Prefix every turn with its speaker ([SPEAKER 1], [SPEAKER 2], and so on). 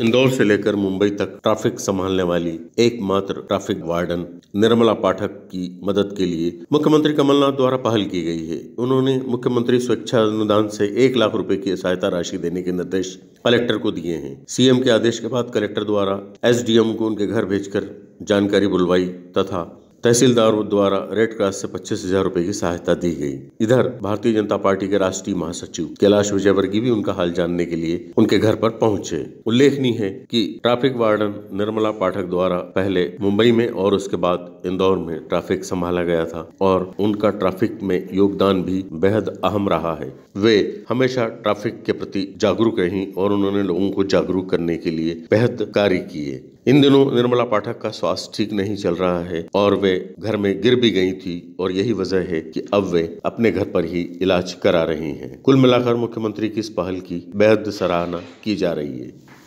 [SPEAKER 1] इंदौर से लेकर मुंबई तक ट्रैफिक संभालने वाली एकमात्र ट्रैफिक वार्डन निर्मला पाठक की मदद के लिए मुख्यमंत्री कमलनाथ द्वारा पहल की गई है उन्होंने मुख्यमंत्री स्वेच्छा अनुदान से एक लाख रुपए की सहायता राशि देने के निर्देश कलेक्टर को दिए हैं सीएम के आदेश के बाद कलेक्टर द्वारा एसडीएम को उनके घर भेजकर जानकारी बुलवाई तथा तहसीलदारों द्वारा रेड क्रॉस से पच्चीस हजार रूपए की सहायता दी गई इधर भारतीय जनता पार्टी के राष्ट्रीय महासचिव कैलाश विजयवर्गीय भी उनका हाल जानने के लिए उनके घर पर पहुंचे उल्लेखनीय है कि ट्रैफिक वार्डन निर्मला पाठक द्वारा पहले मुंबई में और उसके बाद इंदौर में ट्रैफिक संभाला गया था और उनका ट्रैफिक में योगदान भी बेहद अहम रहा है वे हमेशा ट्रैफिक के प्रति जागरूक रही और उन्होंने लोगों को जागरूक करने के लिए बेहद कार्य किए इन दिनों निर्मला पाठक का स्वास्थ्य ठीक नहीं चल रहा है और वे घर में गिर भी गई थी और यही वजह है कि अब वे अपने घर पर ही इलाज करा रही हैं। कुल मिलाकर मुख्यमंत्री की इस पहल की बेहद सराहना की जा रही है